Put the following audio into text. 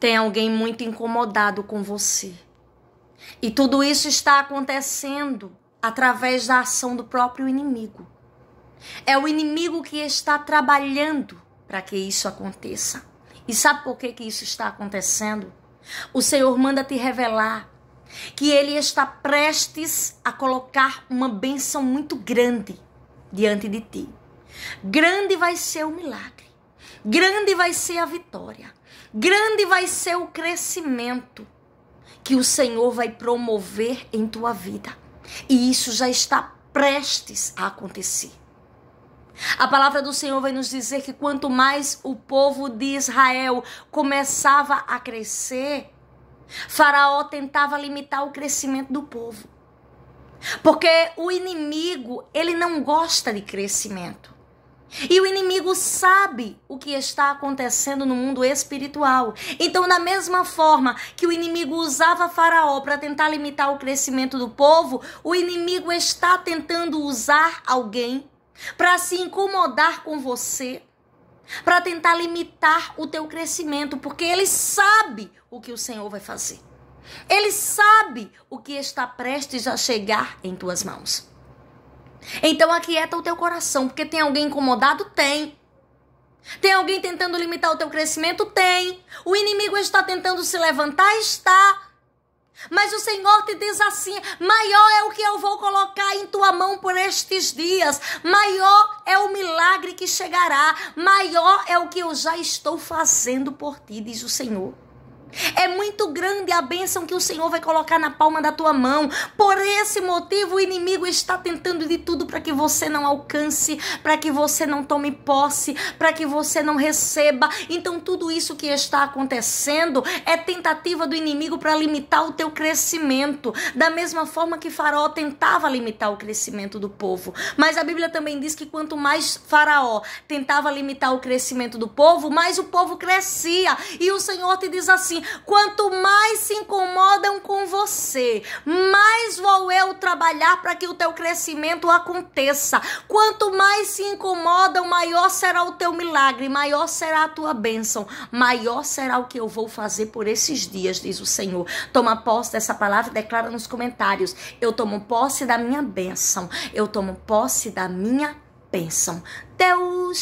Tem alguém muito incomodado com você. E tudo isso está acontecendo através da ação do próprio inimigo. É o inimigo que está trabalhando para que isso aconteça. E sabe por que, que isso está acontecendo? O Senhor manda te revelar que Ele está prestes a colocar uma bênção muito grande diante de ti. Grande vai ser o milagre, grande vai ser a vitória, Grande vai ser o crescimento que o Senhor vai promover em tua vida. E isso já está prestes a acontecer. A palavra do Senhor vai nos dizer que quanto mais o povo de Israel começava a crescer, Faraó tentava limitar o crescimento do povo. Porque o inimigo, ele não gosta de crescimento. E o inimigo sabe o que está acontecendo no mundo espiritual. Então, da mesma forma que o inimigo usava Faraó para tentar limitar o crescimento do povo, o inimigo está tentando usar alguém para se incomodar com você, para tentar limitar o teu crescimento, porque ele sabe o que o Senhor vai fazer. Ele sabe o que está prestes a chegar em tuas mãos. Então aquieta o teu coração, porque tem alguém incomodado? Tem. Tem alguém tentando limitar o teu crescimento? Tem. O inimigo está tentando se levantar? Está. Mas o Senhor te diz assim: maior é o que eu vou colocar em tua mão por estes dias, maior é o milagre que chegará, maior é o que eu já estou fazendo por ti, diz o Senhor. É muito grande a bênção que o Senhor vai colocar na palma da tua mão. Por esse motivo, o inimigo está tentando de tudo para que você não alcance, para que você não tome posse, para que você não receba. Então, tudo isso que está acontecendo é tentativa do inimigo para limitar o teu crescimento. Da mesma forma que Faraó tentava limitar o crescimento do povo. Mas a Bíblia também diz que quanto mais Faraó tentava limitar o crescimento do povo, mais o povo crescia. E o Senhor te diz assim assim: quanto mais se incomodam com você, mais vou eu trabalhar para que o teu crescimento aconteça. Quanto mais se incomodam, maior será o teu milagre, maior será a tua bênção, maior será o que eu vou fazer por esses dias, diz o Senhor. Toma posse dessa palavra e declara nos comentários: eu tomo posse da minha bênção, eu tomo posse da minha bênção. Deus